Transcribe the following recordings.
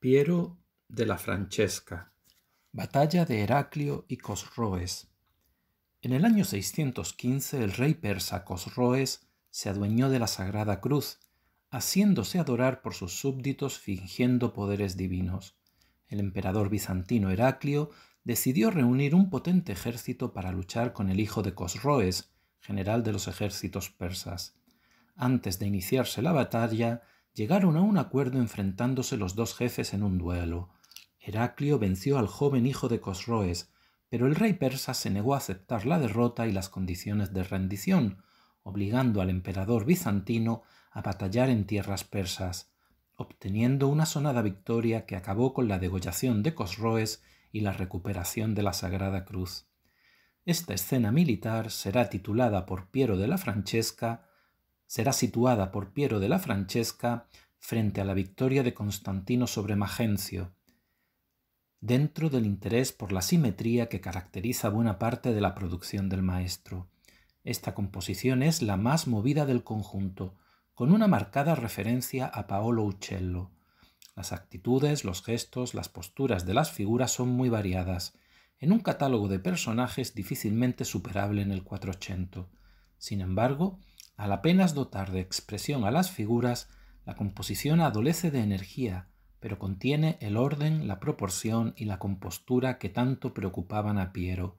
Piero de la Francesca. Batalla de Heraclio y Cosroes. En el año 615 el rey persa Cosroes se adueñó de la Sagrada Cruz, haciéndose adorar por sus súbditos fingiendo poderes divinos. El emperador bizantino Heraclio decidió reunir un potente ejército para luchar con el hijo de Cosroes, general de los ejércitos persas. Antes de iniciarse la batalla, llegaron a un acuerdo enfrentándose los dos jefes en un duelo. Heraclio venció al joven hijo de Cosroes, pero el rey persa se negó a aceptar la derrota y las condiciones de rendición, obligando al emperador bizantino a batallar en tierras persas, obteniendo una sonada victoria que acabó con la degollación de Cosroes y la recuperación de la Sagrada Cruz. Esta escena militar será titulada por Piero de la Francesca será situada por Piero de la Francesca frente a la victoria de Constantino sobre Magencio, dentro del interés por la simetría que caracteriza buena parte de la producción del maestro. Esta composición es la más movida del conjunto, con una marcada referencia a Paolo Uccello. Las actitudes, los gestos, las posturas de las figuras son muy variadas, en un catálogo de personajes difícilmente superable en el 480. Sin embargo, al apenas dotar de expresión a las figuras, la composición adolece de energía, pero contiene el orden, la proporción y la compostura que tanto preocupaban a Piero.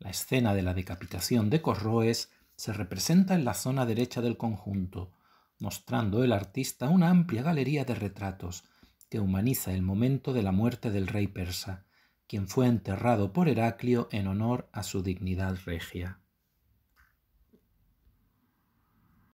La escena de la decapitación de Corroes se representa en la zona derecha del conjunto, mostrando el artista una amplia galería de retratos que humaniza el momento de la muerte del rey persa, quien fue enterrado por Heraclio en honor a su dignidad regia.